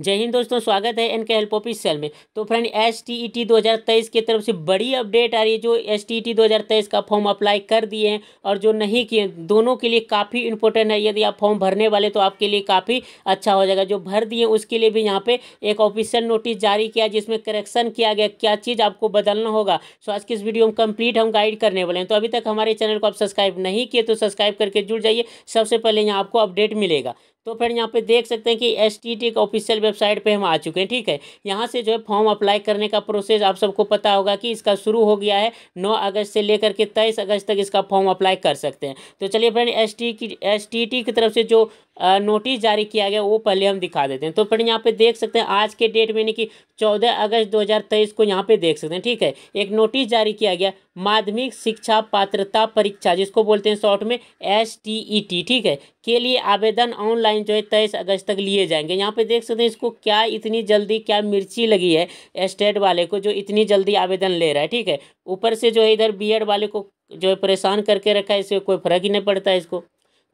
जय हिंद दोस्तों स्वागत है एन के हेल्प सेल में तो friend S T E T दो हज़ार तेईस की तरफ से बड़ी अपडेट आ रही है जो एस टी ई टी दो हज़ार तेईस का फॉर्म अप्लाई कर दिए हैं और जो नहीं किए दोनों के लिए काफ़ी इंपॉर्टेंट है यदि आप फॉर्म भरने वाले तो आपके लिए काफ़ी अच्छा हो जाएगा जो भर दिए उसके लिए भी यहाँ पे एक ऑफिशियल नोटिस जारी किया जिसमें करेक्शन किया गया क्या चीज़ आपको बदलना होगा सो आज की इस वीडियो में कम्प्लीट हम गाइड करने वाले हैं तो अभी तक हमारे चैनल को आप सब्सक्राइब नहीं किए तो सब्सक्राइब करके जुड़ जाइए सबसे पहले यहाँ आपको अपडेट मिलेगा तो फिर यहाँ पे देख सकते हैं कि एस टी टी का ऑफिशियल वेबसाइट पे हम आ चुके हैं ठीक है यहाँ से जो है फॉर्म अप्लाई करने का प्रोसेस आप सबको पता होगा कि इसका शुरू हो गया है 9 अगस्त से लेकर के 23 अगस्त तक इसका फॉर्म अप्लाई कर सकते हैं तो चलिए फ्रेंड एस टी की एस टी टी की तरफ से जो नोटिस जारी किया गया वो पहले हम दिखा देते हैं तो फिर यहाँ पे देख सकते हैं आज के डेट में यानी कि चौदह अगस्त 2023 को यहाँ पे देख सकते हैं ठीक है एक नोटिस जारी किया गया माध्यमिक शिक्षा पात्रता परीक्षा जिसको बोलते हैं शॉर्ट में एस टी ई टी ठीक है के लिए आवेदन ऑनलाइन जो है तेईस अगस्त तक लिए जाएंगे यहाँ पे देख सकते हैं इसको क्या इतनी जल्दी क्या मिर्ची लगी है स्टेट वाले को जो इतनी जल्दी आवेदन ले रहा है ठीक है ऊपर से जो है इधर एड वाले को जो है परेशान करके रखा है इससे कोई फर्क ही नहीं पड़ता है इसको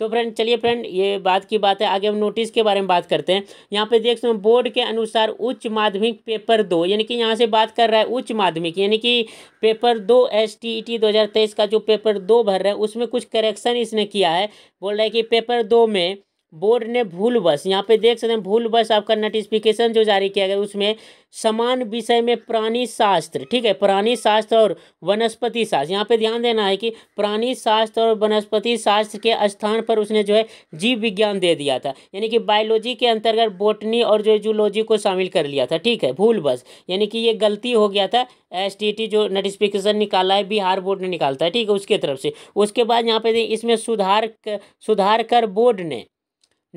तो फ्रेंड चलिए फ्रेंड ये बात की बात है आगे हम नोटिस के बारे में बात करते हैं यहाँ पे देख सकते हैं बोर्ड के अनुसार उच्च माध्यमिक पेपर दो यानी कि यहाँ से बात कर रहा है उच्च माध्यमिक यानी कि पेपर दो एस टी ई टी दो हज़ार तेईस का जो पेपर दो भर रहा है उसमें कुछ करेक्शन इसने किया है बोल रहा है कि पेपर दो में बोर्ड ने भूल बस यहाँ पे देख सकते हैं भूल बस आपका नोटिफिकेशन जो जारी किया गया उसमें समान विषय में प्राणी शास्त्र ठीक है प्राणी शास्त्र और वनस्पति शास्त्र यहाँ पे ध्यान देना है कि प्राणी शास्त्र और वनस्पति शास्त्र के स्थान पर उसने जो है जीव विज्ञान दे दिया था यानी कि बायोलॉजी के अंतर्गत बोटनी और जो जूलॉजी को शामिल कर लिया था ठीक है भूल बस यानी कि ये गलती हो गया था एस जो नोटिफिकेशन निकाला है बिहार बोर्ड ने निकालता है ठीक है उसके तरफ से उसके बाद यहाँ पे इसमें सुधार कर, सुधार कर बोर्ड ने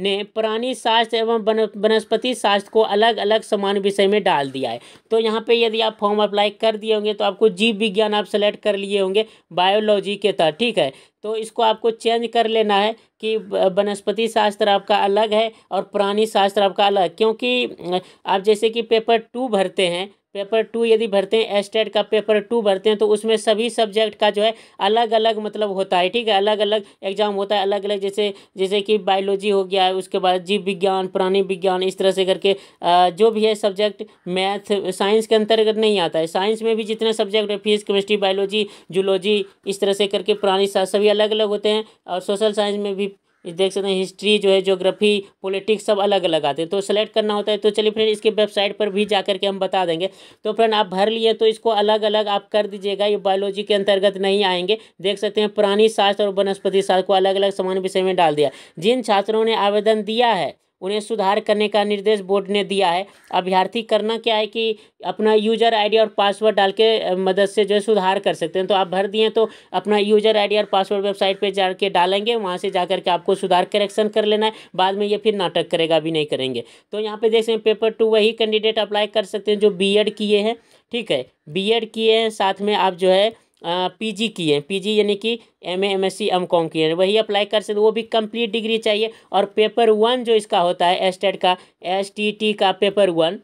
ने प्राणी शास्त्र एवं वनस्पति शास्त्र को अलग अलग समान विषय में डाल दिया है तो यहाँ पे यदि आप फॉर्म अप्लाई कर दिए होंगे तो आपको जीव विज्ञान आप सेलेक्ट कर लिए होंगे बायोलॉजी के तहत ठीक है तो इसको आपको चेंज कर लेना है कि वनस्पति शास्त्र आपका अलग है और प्राणी शास्त्र आपका अलग क्योंकि आप जैसे कि पेपर टू भरते हैं पेपर टू यदि भरते हैं एस्टेट का पेपर टू भरते हैं तो उसमें सभी सब्जेक्ट का जो है अलग अलग मतलब होता है ठीक है अलग अलग एग्जाम होता है अलग अलग जैसे जैसे कि बायोलॉजी हो गया है उसके बाद जीव विज्ञान प्राणी विज्ञान इस तरह से करके जो भी है सब्जेक्ट मैथ साइंस के अंतर्गत नहीं आता है साइंस में भी जितने सब्जेक्ट है फिजिक्स केमिस्ट्री बायोलॉजी जूलॉजी इस तरह से करके प्राणी सभी अलग अलग होते हैं और सोशल साइंस में भी देख सकते हैं हिस्ट्री जो है ज्योग्राफी पॉलिटिक्स सब अलग अलग आते हैं तो सेलेक्ट करना होता है तो चलिए फ्रेंड इसके वेबसाइट पर भी जा करके हम बता देंगे तो फ्रेंड आप भर लिए तो इसको अलग अलग आप कर दीजिएगा ये बायोलॉजी के अंतर्गत नहीं आएंगे देख सकते हैं प्राणी शास्त्र और वनस्पति शास्त्र को अलग अलग समान विषय में डाल दिया जिन छात्रों ने आवेदन दिया है उन्हें सुधार करने का निर्देश बोर्ड ने दिया है अभ्यर्थी करना क्या है कि अपना यूजर आईडी और पासवर्ड डाल के मदद से जो है सुधार कर सकते हैं तो आप भर दिए तो अपना यूजर आईडी और पासवर्ड वेबसाइट पे जाके डालेंगे वहाँ से जा के आपको सुधार करेक्शन कर लेना है बाद में ये फिर नाटक करेगा भी नहीं करेंगे तो यहाँ पर देख हैं पेपर टू वही कैंडिडेट अप्लाई कर सकते हैं जो बी किए हैं ठीक है बी किए हैं साथ में आप जो है पीजी की है पीजी यानी कि एमए एमएससी एमकॉम की है वही अप्लाई कर सकते वो भी कंप्लीट डिग्री चाहिए और पेपर वन जो इसका होता है एस्टेट का एस टी टी का पेपर वन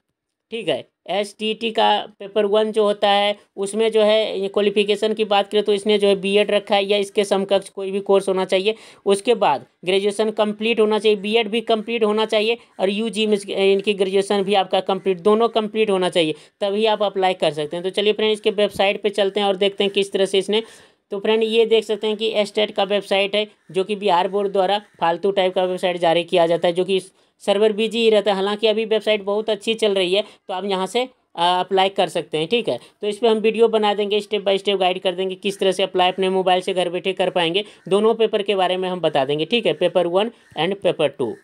ठीक है एस टी टी का पेपर वन जो होता है उसमें जो है क्वालिफिकेशन की बात करें तो इसने जो है बीएड रखा है या इसके समकक्ष कोई भी कोर्स होना चाहिए उसके बाद ग्रेजुएशन कंप्लीट होना चाहिए बीएड भी कंप्लीट होना चाहिए और यूजी में इनकी ग्रेजुएशन भी आपका कंप्लीट दोनों कंप्लीट होना चाहिए तभी आप अप्लाई कर सकते हैं तो चलिए फ्रेंड इसके वेबसाइट पर चलते हैं और देखते हैं किस तरह से इसने तो फ्रेंड ये देख सकते हैं कि एस्टेट का वेबसाइट है जो कि बिहार बोर्ड द्वारा फालतू टाइप का वेबसाइट जारी किया जाता है जो कि सर्वर बिजी ही रहता है हालांकि अभी वेबसाइट बहुत अच्छी चल रही है तो आप यहाँ से अप्लाई कर सकते हैं ठीक है तो इस पर हम वीडियो बना देंगे स्टेप बाय स्टेप गाइड कर देंगे किस तरह से अप्लाई अपने मोबाइल से घर बैठे कर पाएंगे दोनों पेपर के बारे में हम बता देंगे ठीक है paper one and paper two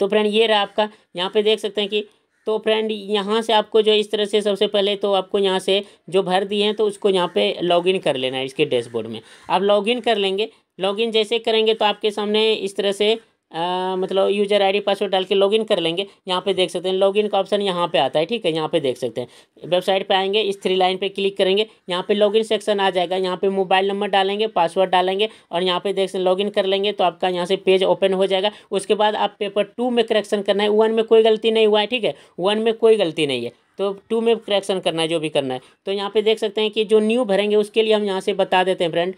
तो फ्रेंड ये रहा आपका यहाँ पे देख सकते हैं कि तो फ्रेंड यहाँ से आपको जो इस तरह से सबसे पहले तो आपको यहाँ से जो भर दिए हैं तो उसको यहाँ पे लॉगिन कर लेना है इसके डैशबोर्ड में आप लॉगिन कर लेंगे लॉगिन जैसे करेंगे तो आपके सामने इस तरह से आ, मतलब यूजर आईडी पासवर्ड डाल के लॉगिन कर लेंगे यहाँ पे देख सकते हैं लॉगिन का ऑप्शन यहाँ पे आता है ठीक है यहाँ पे देख सकते हैं वेबसाइट पे आएंगे इस थ्री लाइन पे क्लिक करेंगे यहाँ पे लॉगिन सेक्शन आ जाएगा यहाँ पे मोबाइल नंबर डालेंगे पासवर्ड डालेंगे और यहाँ पे देख सकते लॉगिन कर लेंगे तो आपका यहाँ से पेज ओपन हो जाएगा उसके बाद आप पेपर टू में करेक्शन करना है वन में कोई गलती नहीं हुआ है ठीक है वन में कोई गलती नहीं है तो टू में करेक्शन करना है जो भी करना है तो यहाँ पे देख सकते हैं कि जो न्यू भरेंगे उसके लिए हम यहाँ से बता देते हैं फ्रेंड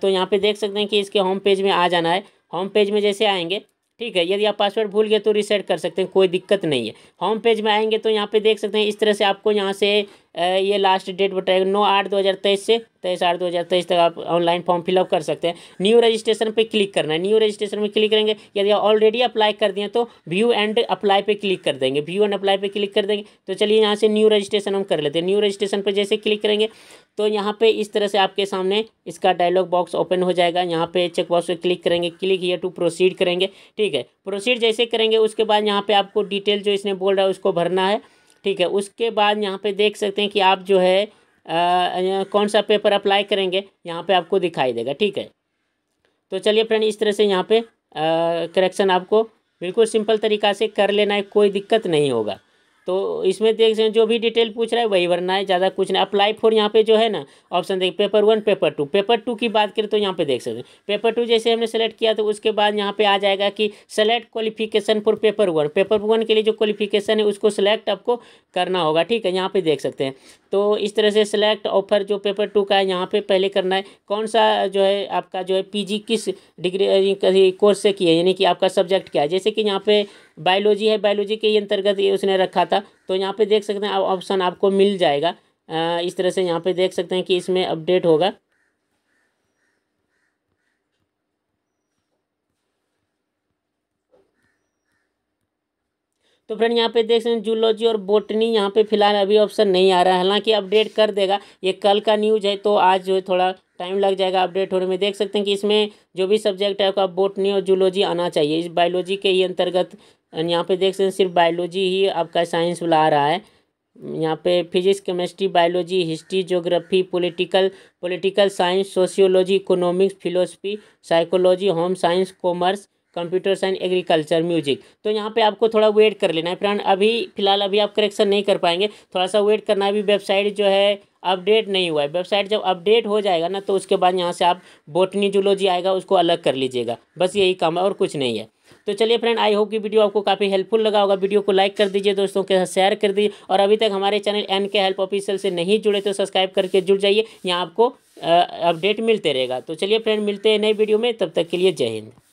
तो यहाँ पे देख सकते हैं कि इसके होम पेज में आ जाना है होम पेज में जैसे आएंगे ठीक है यदि आप पासवर्ड भूल गए तो रिसेट कर सकते हैं कोई दिक्कत नहीं है होम पेज में आएंगे तो यहाँ पे देख सकते हैं इस तरह से आपको यहाँ से ये लास्ट डेट बताएगा नौ आठ दो हज़ार तेईस से तेईस आठ दो हज़ार तेईस तक आप ऑनलाइन फॉर्म फिलअप कर सकते हैं न्यू रजिस्ट्रेशन पे क्लिक करना है न्यू रजिस्ट्रेशन में क्लिक करेंगे यदि ऑलरेडी अप्लाई कर दिए तो व्यू एंड अप्लाई पे क्लिक कर देंगे व्यू एंड अप्लाई पे क्लिक कर देंगे तो चलिए यहाँ से न्यू रजिस्ट्रेशन हम कर लेते हैं न्यू रजिस्ट्रेशन पर जैसे क्लिक करेंगे तो यहाँ पे इस तरह से आपके सामने इसका डायलॉग बॉक्स ओपन हो जाएगा यहाँ पे चेक बॉक्स क्लिक करेंगे क्लिक ये टू प्रोसीड करेंगे ठीक है प्रोसीड जैसे करेंगे उसके बाद यहाँ पे आपको डिटेल जो इसने बोल रहा है उसको भरना है ठीक है उसके बाद यहाँ पे देख सकते हैं कि आप जो है आ, कौन सा पेपर अप्लाई करेंगे यहाँ पे आपको दिखाई देगा ठीक है तो चलिए फ्रेंड इस तरह से यहाँ पे करेक्शन आपको बिल्कुल सिंपल तरीका से कर लेना है कोई दिक्कत नहीं होगा तो इसमें देख सकते हैं जो भी डिटेल पूछ रहा है वही भरना है ज़्यादा कुछ नहीं अप्लाई फॉर यहाँ पे जो है ना ऑप्शन देखिए paper one paper two paper two की बात करें तो यहाँ पे देख सकते हैं पेपर टू जैसे हमने सेलेक्ट किया तो उसके बाद यहाँ पे आ जाएगा कि select qualification for paper one paper one के लिए जो क्वालिफिकेशन है उसको सेलेक्ट आपको करना होगा ठीक है यहाँ पर देख सकते हैं तो इस तरह से सेलेक्ट ऑफर जो पेपर टू का है यहाँ पर पहले करना है कौन सा जो है आपका जो है पी किस डिग्री कोर्स से किया यानी कि आपका सब्जेक्ट क्या है जैसे कि यहाँ पर बायोलॉजी है बायोलॉजी के ही अंतर्गत ये उसने रखा था तो यहाँ पे देख सकते हैं ऑप्शन आप, आपको मिल जाएगा आ, इस तरह से यहाँ पे देख सकते हैं कि इसमें अपडेट होगा तो फ्रेंड यहाँ पे देख सकते हैं जूलॉजी और बोटनी यहाँ पे फिलहाल अभी ऑप्शन नहीं आ रहा है हालांकि अपडेट कर देगा ये कल का न्यूज़ है तो आज जो है थोड़ा टाइम लग जाएगा अपडेट होने में देख सकते हैं कि इसमें जो भी सब्जेक्ट है आपका बोटनी और जूलॉजी आना चाहिए इस बायोलॉजी के ही अंतर्गत यहाँ पे देख सकते हैं सिर्फ बायोलॉजी ही आपका साइंस वाला आ रहा है यहाँ पे physics chemistry biology history geography political political science sociology economics philosophy psychology home science commerce computer science agriculture music तो यहाँ पे आपको थोड़ा वेट कर लेना है फ्रेंड अभी फिलहाल अभी आप करेक्शन नहीं कर पाएंगे थोड़ा सा वेट करना अभी वेबसाइट जो है अपडेट नहीं हुआ है वेबसाइट जब अपडेट हो जाएगा ना तो उसके बाद यहाँ से आप बोटनी जूलॉजी आएगा उसको अलग कर लीजिएगा बस यही काम है और कुछ नहीं है तो चलिए फ्रेंड आई होप कि वीडियो आपको काफ़ी हेल्पफुल लगा होगा वीडियो को लाइक कर दीजिए दोस्तों के साथ शेयर कर दीजिए और अभी तक हमारे channel N K help official से नहीं जुड़े तो सब्सक्राइब करके जुड़ जाइए यहाँ आपको अपडेट मिलते रहेगा तो चलिए फ्रेंड मिलते हैं नए वीडियो में तब तक के लिए जय हिंद